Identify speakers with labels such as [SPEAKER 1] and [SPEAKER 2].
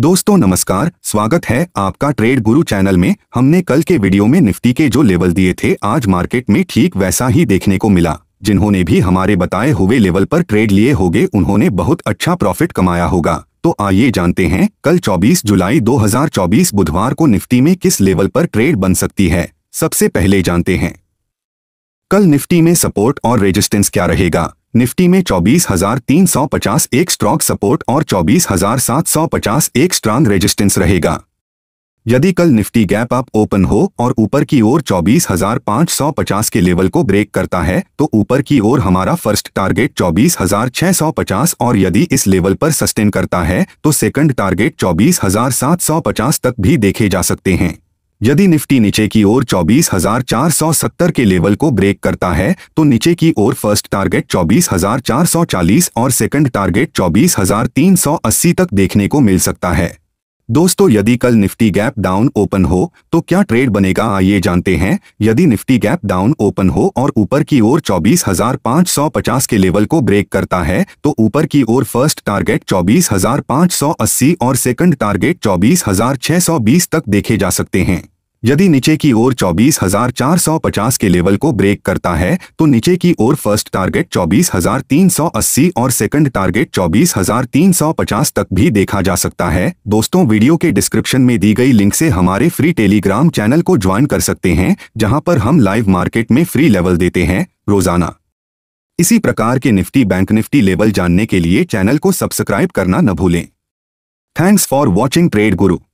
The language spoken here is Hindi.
[SPEAKER 1] दोस्तों नमस्कार स्वागत है आपका ट्रेड गुरु चैनल में हमने कल के वीडियो में निफ्टी के जो लेवल दिए थे आज मार्केट में ठीक वैसा ही देखने को मिला जिन्होंने भी हमारे बताए हुए लेवल पर ट्रेड लिए होंगे उन्होंने बहुत अच्छा प्रॉफिट कमाया होगा तो आइए जानते हैं कल 24 जुलाई 2024 बुधवार को निफ्टी में किस लेवल पर ट्रेड बन सकती है सबसे पहले जानते हैं कल निफ्टी में सपोर्ट और रेजिस्टेंस क्या रहेगा निफ्टी में 24,350 एक स्ट्रॉक सपोर्ट और 24,750 एक स्ट्रांग रेजिस्टेंस रहेगा यदि कल निफ्टी गैप अप ओपन हो और ऊपर की ओर 24,550 के लेवल को ब्रेक करता है तो ऊपर की ओर हमारा फर्स्ट टारगेट 24,650 और यदि इस लेवल पर सस्टेन करता है तो सेकंड टारगेट 24,750 तक भी देखे जा सकते हैं यदि निफ्टी नीचे की ओर 24,470 के लेवल को ब्रेक करता है तो नीचे की ओर फर्स्ट टारगेट 24,440 और सेकंड टारगेट 24,380 तक देखने को मिल सकता है दोस्तों यदि कल निफ्टी गैप डाउन ओपन हो तो क्या ट्रेड बनेगा आइए जानते हैं यदि निफ्टी गैप डाउन ओपन हो और ऊपर की ओर 24,550 के लेवल को ब्रेक करता है तो ऊपर की ओर फर्स्ट टारगेट 24,580 और सेकंड टारगेट 24,620 तक देखे जा सकते हैं यदि नीचे की ओर 24,450 के लेवल को ब्रेक करता है तो नीचे की ओर फर्स्ट टारगेट 24,380 और सेकंड टारगेट 24,350 तक भी देखा जा सकता है दोस्तों वीडियो के डिस्क्रिप्शन में दी गई लिंक से हमारे फ्री टेलीग्राम चैनल को ज्वाइन कर सकते हैं जहां पर हम लाइव मार्केट में फ्री लेवल देते हैं रोजाना इसी प्रकार के निफ्टी बैंक निफ्टी लेवल जानने के लिए चैनल को सब्सक्राइब करना न भूलें थैंक्स फॉर वॉचिंग ट्रेड गुरु